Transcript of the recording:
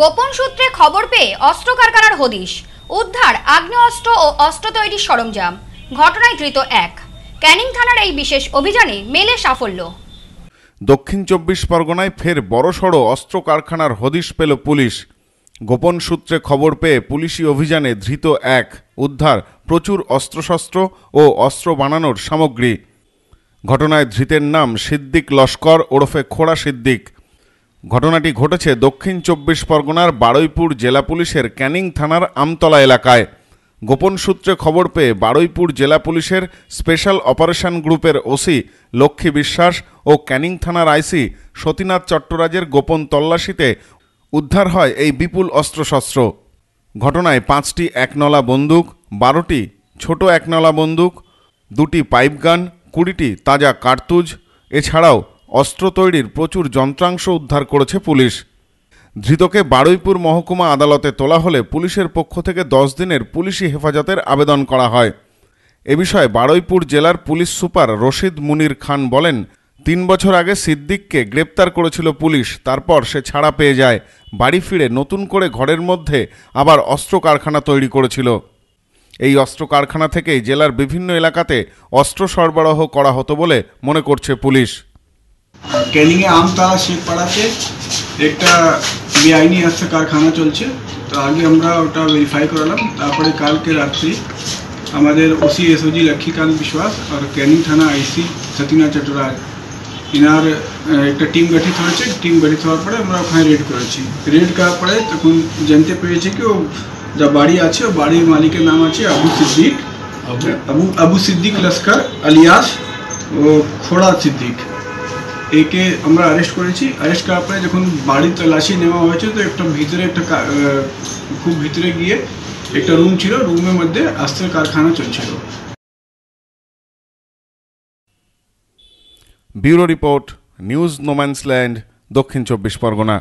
গোপন সূত্রে খবর পেয়ে অস্ত্র কারখানার হদিশ উদ্ধার অস্ত্র ও অস্ত্র তৈরির সরঞ্জাম ঘটনায় ধৃত এক ক্যানিং থানার এই বিশেষ অভিযানে মেলে সাফল্য দক্ষিণ চব্বিশ পরগনায় ফের বড়সড় অস্ত্র কারখানার হদিশ পেল পুলিশ গোপন সূত্রে খবর পেয়ে পুলিশি অভিযানে ধৃত এক উদ্ধার প্রচুর অস্ত্রশস্ত্র ও অস্ত্র বানানোর সামগ্রী ঘটনায় ধৃতের নাম সিদ্দিক লস্কর ওরফে খোড়া সিদ্দিক ঘটনাটি ঘটেছে দক্ষিণ চব্বিশ পরগনার বারুইপুর জেলা পুলিশের ক্যানিং থানার আমতলা এলাকায় গোপন সূত্রে খবর পেয়ে বারুইপুর জেলা পুলিশের special operation group OC Lakshmi Biswas ও ক্যানিং থানার আইসি সতীনাথ চট্টরাজের গোপন তল্লাশিতে উদ্ধার হয় এই বিপুল অস্ত্রশস্ত্র ঘটনায় পাঁচটি একনলা বন্দুক বারোটি ছোট একনলা বন্দুক দুটি পাইপগান কুড়িটি তাজা কার্তুজ এছাড়াও অস্ত্র তৈরির প্রচুর যন্ত্রাংশ উদ্ধার করেছে পুলিশ ধৃতকে বারুইপুর মহকুমা আদালতে তোলা হলে পুলিশের পক্ষ থেকে দশ দিনের পুলিশি হেফাজতের আবেদন করা হয় এ বিষয়ে বারুইপুর জেলার পুলিশ সুপার রশিদ মুনির খান বলেন তিন বছর আগে সিদ্দিককে গ্রেপ্তার করেছিল পুলিশ তারপর সে ছাড়া পেয়ে যায় বাড়ি ফিরে নতুন করে ঘরের মধ্যে আবার অস্ত্র কারখানা তৈরি করেছিল এই অস্ত্র কারখানা থেকেই জেলার বিভিন্ন এলাকাতে অস্ত্র সরবরাহ করা হতো বলে মনে করছে পুলিশ ক্যানিংয়ে আম আমতলা শেখ পাড়াতে একটা বেআইনি আস্থা কারখানা চলছে তো আগে আমরা ওটা ভেরিফাই করালাম তারপরে কালকে রাত্রি আমাদের ওসি এসওজি লক্ষ্মীকান্ত বিশ্বাস আর ক্যানিং থানা আইসি সতীনা চট্টরায় এনার একটা টিম গঠিত হয়েছে টিম গঠিত হওয়ার পরে আমরা ওখানে রেড করেছি রেড করার পরে তখন জানতে পেরেছি কি ও যা বাড়ি আছে ও বাড়ির মালিকের নাম আছে আবু সিদ্দিক আবু আবু সিদ্দিক লস্কর আলিয়াস ও খোড়া সিদ্দিক একে আমরা অ্যারেস্ট করেছি অ্যারেস্ট করার পরে যখন বাড়ির তল্লাশি নেওয়া হয়েছে তো একটা ভিতরে একটা খুব ভিতরে গিয়ে একটা রুম ছিল রুমের মধ্যে আস্তের কারখানা চলছিল ব্যুরো রিপোর্ট নিউজ নোম্যান্সল্যান্ড দক্ষিণ চব্বিশ পরগনা